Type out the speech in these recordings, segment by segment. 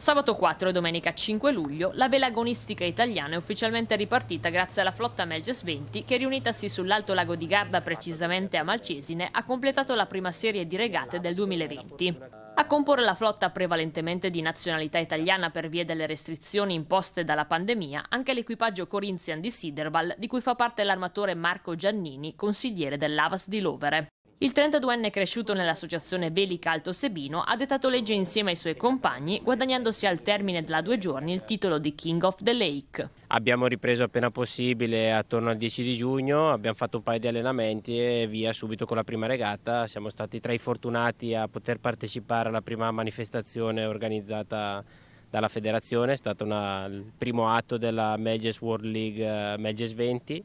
Sabato 4 e domenica 5 luglio la vela agonistica italiana è ufficialmente ripartita grazie alla flotta Melges 20 che riunitasi sull'Alto Lago di Garda precisamente a Malcesine ha completato la prima serie di regate del 2020. A comporre la flotta prevalentemente di nazionalità italiana per via delle restrizioni imposte dalla pandemia anche l'equipaggio Corinthian di Siderval di cui fa parte l'armatore Marco Giannini, consigliere dell'Avas di Lovere. Il 32enne cresciuto nell'associazione Velica Alto Sebino ha dettato legge insieme ai suoi compagni, guadagnandosi al termine della due giorni il titolo di King of the Lake. Abbiamo ripreso appena possibile attorno al 10 di giugno, abbiamo fatto un paio di allenamenti e via subito con la prima regata. Siamo stati tra i fortunati a poter partecipare alla prima manifestazione organizzata dalla federazione, è stato una, il primo atto della Melges World League eh, Melges 20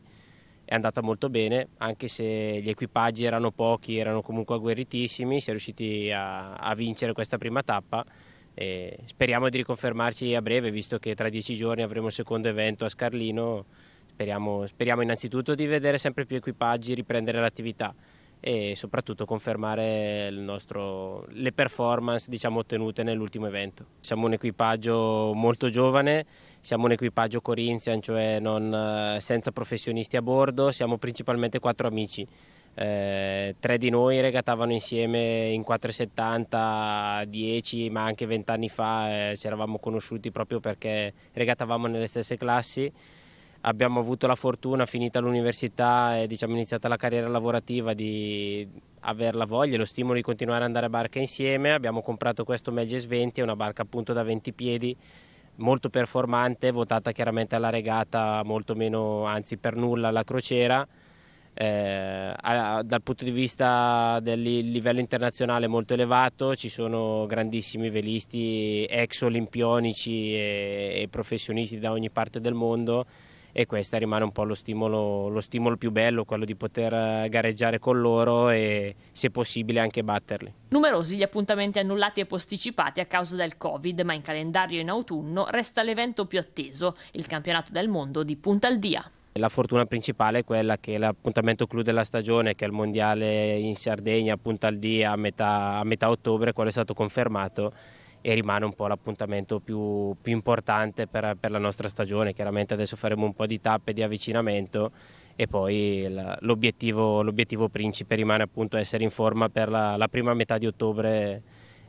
è andata molto bene, anche se gli equipaggi erano pochi, erano comunque agguerritissimi, si è riusciti a, a vincere questa prima tappa e speriamo di riconfermarci a breve, visto che tra dieci giorni avremo il secondo evento a Scarlino, speriamo, speriamo innanzitutto di vedere sempre più equipaggi riprendere l'attività e soprattutto confermare nostro, le performance diciamo, ottenute nell'ultimo evento. Siamo un equipaggio molto giovane, siamo un equipaggio Corinthian, cioè non, eh, senza professionisti a bordo, siamo principalmente quattro amici. Eh, tre di noi regatavano insieme in 4,70, 10 ma anche 20 anni fa eh, ci eravamo conosciuti proprio perché regatavamo nelle stesse classi abbiamo avuto la fortuna, finita l'università e diciamo, iniziata la carriera lavorativa, di avere la voglia e lo stimolo di continuare ad andare a barca insieme. Abbiamo comprato questo Melges 20, una barca appunto da 20 piedi, molto performante, votata chiaramente alla regata, molto meno, anzi per nulla alla crociera. Eh, dal punto di vista del livello internazionale molto elevato, ci sono grandissimi velisti ex olimpionici e, e professionisti da ogni parte del mondo e questo rimane un po' lo stimolo, lo stimolo, più bello, quello di poter eh, gareggiare con loro e se possibile anche batterli. Numerosi gli appuntamenti annullati e posticipati a causa del Covid, ma in calendario in autunno resta l'evento più atteso, il campionato del mondo di Punta al Dia. La fortuna principale è quella che l'appuntamento clou della stagione, che è il mondiale in Sardegna, punta al dia a metà, a metà ottobre, quello è stato confermato e rimane un po' l'appuntamento più, più importante per, per, la nostra stagione. Chiaramente adesso faremo un po' di tappe di avvicinamento e poi l'obiettivo, principe rimane appunto essere in forma per la, la prima metà di ottobre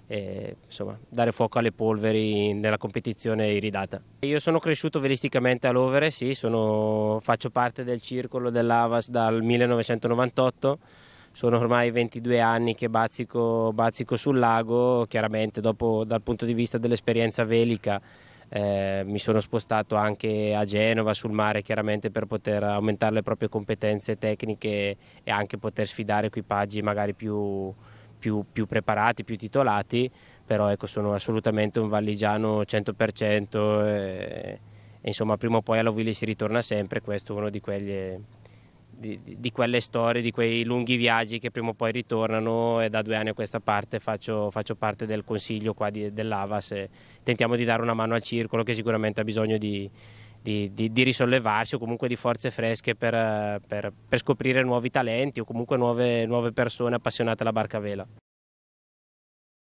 e, insomma, dare fuoco alle polveri nella competizione iridata. Io sono cresciuto velisticamente all'Overe, sì, sono, faccio parte del circolo dell'Avas dal 1998 sono ormai 22 anni che bazzico, bazzico sul lago, chiaramente dopo, dal punto di vista dell'esperienza velica eh, mi sono spostato anche a Genova sul mare chiaramente per poter aumentare le proprie competenze tecniche e anche poter sfidare equipaggi magari più, più, più preparati, più titolati, però ecco, sono assolutamente un valligiano 100%. E, eh, e insomma prima o poi alla Willy si ritorna sempre, questo è uno di quegli eh, di, di, quelle storie, di quei lunghi viaggi che prima o poi ritornano e da due anni a questa parte faccio, faccio parte del consiglio dell'Avas e tentiamo di dare una mano al circolo che sicuramente ha bisogno di, di, di risollevarsi o comunque di forze fresche per, per, per scoprire nuovi talenti o comunque nuove, nuove persone appassionate alla barca vela.